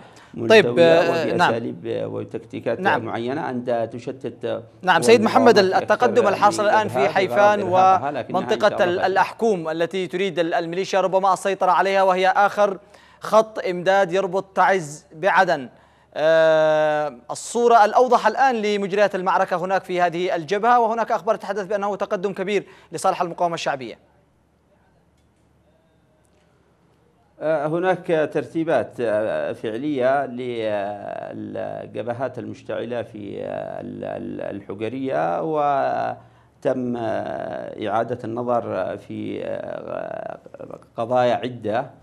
طيب آه، وبأساليب نعم. وتكتيكات نعم. معينة أن تشتت نعم سيد محمد التقدم الحاصل الآن في حيفان ومنطقة الأحكوم التي تريد الميليشيا ربما السيطرة عليها وهي آخر خط إمداد يربط تعز بعدن آه، الصورة الأوضح الآن لمجريات المعركة هناك في هذه الجبهة وهناك أخبار تحدث بأنه تقدم كبير لصالح المقاومة الشعبية آه، هناك ترتيبات آه، فعلية للجبهات المشتعلة في الحجرية وتم إعادة النظر في قضايا عدة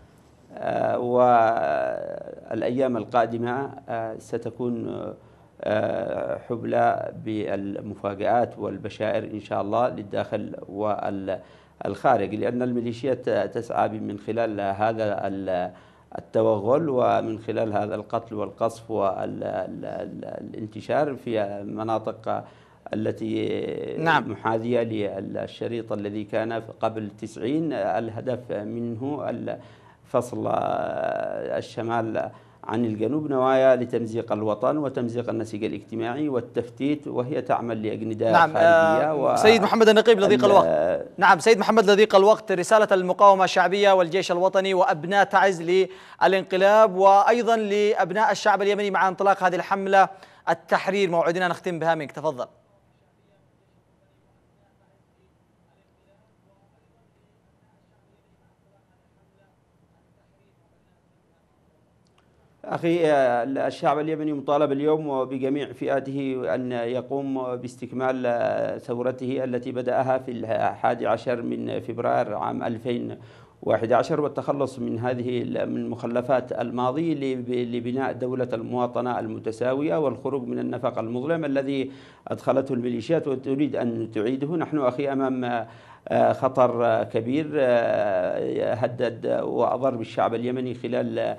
آه، والأيام القادمة آه، ستكون آه، حبلى بالمفاجآت والبشائر إن شاء الله للداخل والخارج لأن الميليشيات تسعى من خلال هذا التوغل ومن خلال هذا القتل والقصف والانتشار في المناطق التي نعم. محاذية للشريط الذي كان قبل 90 الهدف منه فصل آه، الشمال عن الجنوب نوايا لتمزيق الوطن وتمزيق النسيج الاجتماعي والتفتيت وهي تعمل لأجنداء نعم آه، خارجية و... سيد محمد النقيب لضيق الوقت نعم سيد محمد لضيق الوقت رسالة المقاومة الشعبية والجيش الوطني وأبناء تعز للانقلاب وأيضا لأبناء الشعب اليمني مع انطلاق هذه الحملة التحرير موعدنا نختم بها منك تفضل أخي آه، الشعب اليمني مطالب اليوم وبجميع فئاته أن يقوم باستكمال آه، ثورته التي بدأها في الحادي عشر من فبراير عام 2011 والتخلص من هذه من مخلفات الماضي لبناء دولة المواطنة المتساوية والخروج من النفق المظلم الذي أدخلته الميليشيات وتريد أن تعيده نحن أخي أمام آه، خطر كبير هدد وأضر بالشعب اليمني خلال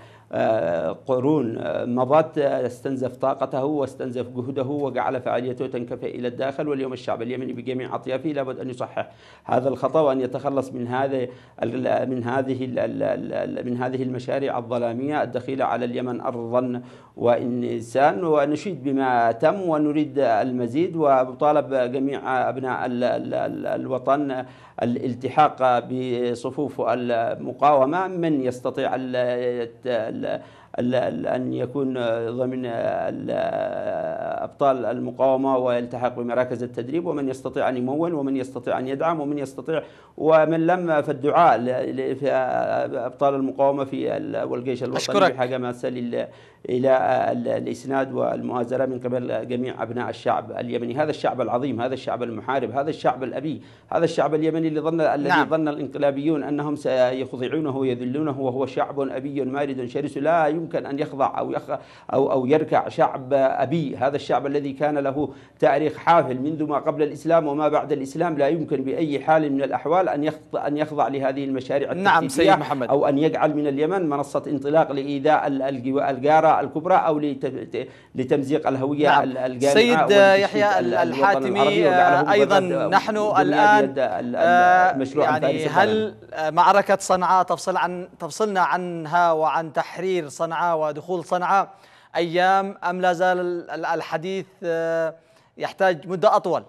قرون آه، مضت آه، استنزف طاقته واستنزف جهده وجعل فعاليته تنكفئ إلى الداخل واليوم الشعب اليمني بجميع أطيافه لابد أن يصحح هذا الخطأ وأن يتخلص من هذا من هذه من هذه المشاريع الظلامية الدخيلة على اليمن أرضا وإنسان ونشيد بما تم ونريد المزيد وطالب جميع أبناء الوطن الالتحاق بصفوف المقاومة من يستطيع ال أن يكون ضمن أبطال المقاومة ويلتحق بمراكز التدريب ومن يستطيع أن يمول ومن يستطيع أن يدعم ومن يستطيع ومن لم فالدعاء في أبطال المقاومة في والجيش الوطني بحاجة ماسة إلى الإسناد والمؤازرة من قبل جميع أبناء الشعب اليمني هذا الشعب العظيم هذا الشعب المحارب هذا الشعب الأبي هذا الشعب اليمني اللي ظن نعم. الذي ظن الانقلابيون أنهم سيخضعونه ويذلونه وهو شعب أبي مارد شرس لا يمكن أن يخضع أو, يخ أو, أو يركع شعب أبي هذا الشعب الذي كان له تاريخ حافل منذ ما قبل الإسلام وما بعد الإسلام لا يمكن بأي حال من الأحوال أن يخضع, أن يخضع لهذه المشاريع نعم سيد محمد أو أن يجعل من اليمن منصة انطلاق لإيذاء الجارة الكبرى أو لتمزيق الهوية نعم. الجامعة سيد يحيى الحاتمي آه، أيضا نحن الآن المشروع آه، يعني هل معركة صنعاء تفصل عن تفصلنا عنها وعن تحرير صنعاء ودخول صنعاء أيام أم لا زال الحديث آه، يحتاج مدة أطول؟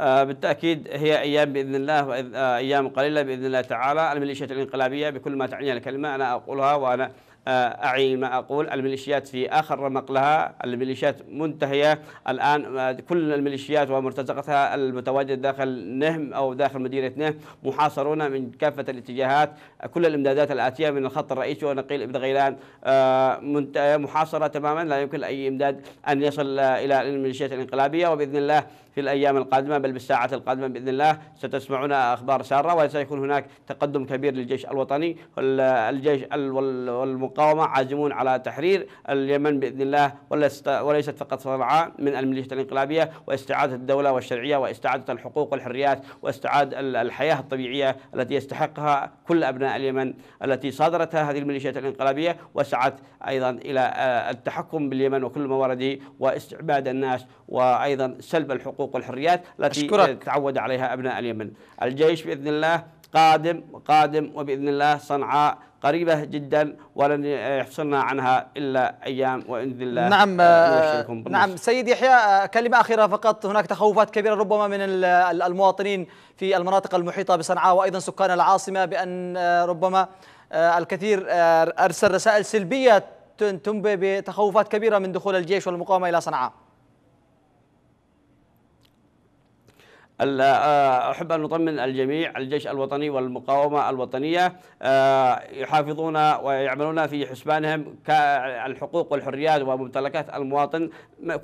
آه، بالتأكيد هي أيام بإذن الله آه، أيام قليلة بإذن الله تعالى الميليشيات الانقلابية بكل ما تعنيها الكلمة أنا أقولها وأنا آه، اعي ما أقول الميليشيات في آخر رمق لها الميليشيات منتهية الآن كل الميليشيات ومرتزقتها المتواجد داخل نهم أو داخل مدينة نهم محاصرون من كافة الاتجاهات كل الإمدادات الآتية من الخط الرئيسي ونقيل ابن غيلان محاصرة تماما لا يمكن أي إمداد أن يصل إلى الميليشيات الانقلابية وبإذن الله في الأيام القادمة بل بالساعات القادمة بإذن الله ستسمعون أخبار سارة وسيكون هناك تقدم كبير للجيش الوطني والجيش والمقاومة عازمون على تحرير اليمن بإذن الله وليست فقط صنعاء من الميليشيا الانقلابية واستعادة الدولة والشرعية واستعادة الحقوق والحريات واستعادة الحياة الطبيعية التي يستحقها كل أبناء اليمن التي صادرتها هذه الميليشيات الانقلابية وسعت أيضا إلى آه، التحكم باليمن وكل موارده واستعباد الناس وأيضا سلب الحقوق الحقوق والحريات التي أشكرك. تعود عليها أبناء اليمن الجيش بإذن الله قادم قادم وبإذن الله صنعاء قريبة جدا ولن يحصلنا عنها إلا أيام وإذن الله نعم آه، نعم سيد يحيى آه، كلمة أخيرة فقط هناك تخوفات كبيرة ربما من المواطنين في المناطق المحيطة بصنعاء وأيضا سكان العاصمة بأن آه، ربما الكثير أرسل رسائل سلبية تنبئ بتخوفات كبيرة من دخول الجيش والمقاومة إلى صنعاء آه، أحب أن نطمن الجميع الجيش الوطني والمقاومة الوطنية آه، يحافظون ويعملون في حسبانهم الحقوق والحريات وممتلكات المواطن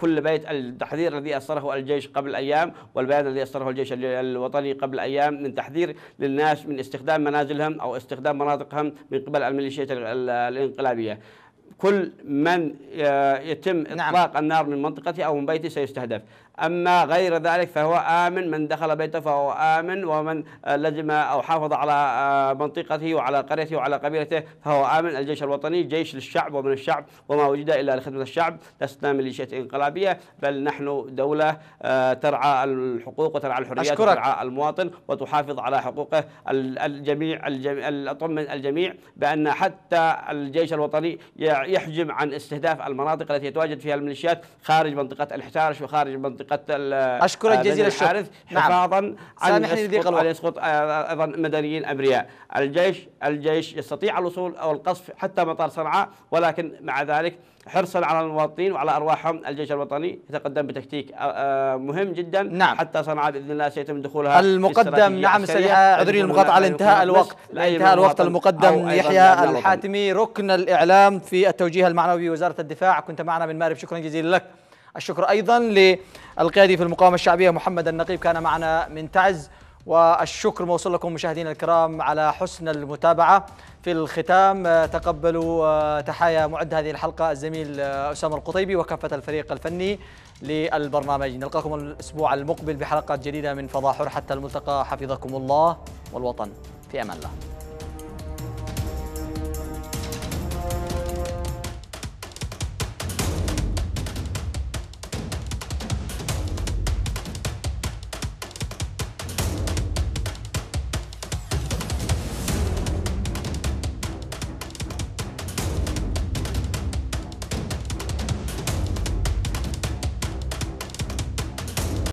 كل بيت التحذير الذي أصدره الجيش قبل أيام والبيان الذي أصدره الجيش الوطني قبل أيام من تحذير للناس من استخدام منازلهم أو استخدام مناطقهم من قبل الميليشيات الانقلابية كل من آه، يتم نعم. إطلاق نعم. النار من منطقته أو من بيته سيستهدف أما غير ذلك فهو آمن من دخل بيته فهو آمن ومن لزم أو حافظ على آه، منطقته وعلى قريته وعلى قبيلته فهو آمن الجيش الوطني جيش للشعب ومن الشعب وما وجد إلا لخدمة الشعب لسنا ميليشيات انقلابية بل نحن دولة آه، ترعى الحقوق وترعى الحريات أشكرك. وترعى المواطن وتحافظ على حقوقه الجميع, الجميع أطمن الجميع بأن حتى الجيش الوطني يحجم عن استهداف المناطق التي يتواجد فيها الميليشيات خارج منطقة الحتارش وخارج منطقة منطقه اشكرك آه، جزيل الشكر نعم. حفاظا نعم. عن الوقت عن يسقط آه، ايضا مدنيين ابرياء الجيش الجيش يستطيع الوصول او القصف حتى مطار صنعاء ولكن مع ذلك حرصا على المواطنين وعلى ارواحهم الجيش الوطني يتقدم بتكتيك آه، مهم جدا نعم. حتى صنعاء باذن الله سيتم دخولها المقدم نعم عذري المقاطعه لانتهاء الوقت انتهاء الوقت المقدم يحيى الحاتمي ركن الاعلام في التوجيه المعنوي بوزاره الدفاع كنت معنا من مارب شكرا جزيلا لك الشكر أيضا للقيادي في المقاومة الشعبية محمد النقيب كان معنا من تعز والشكر موصول لكم مشاهدينا الكرام على حسن المتابعة في الختام تقبلوا آه، تحايا معد هذه الحلقة الزميل آه، أسامة القطيبي وكافة الفريق الفني للبرنامج نلقاكم الأسبوع المقبل بحلقات جديدة من فضاحر حتى الملتقى حفظكم الله والوطن في أمان الله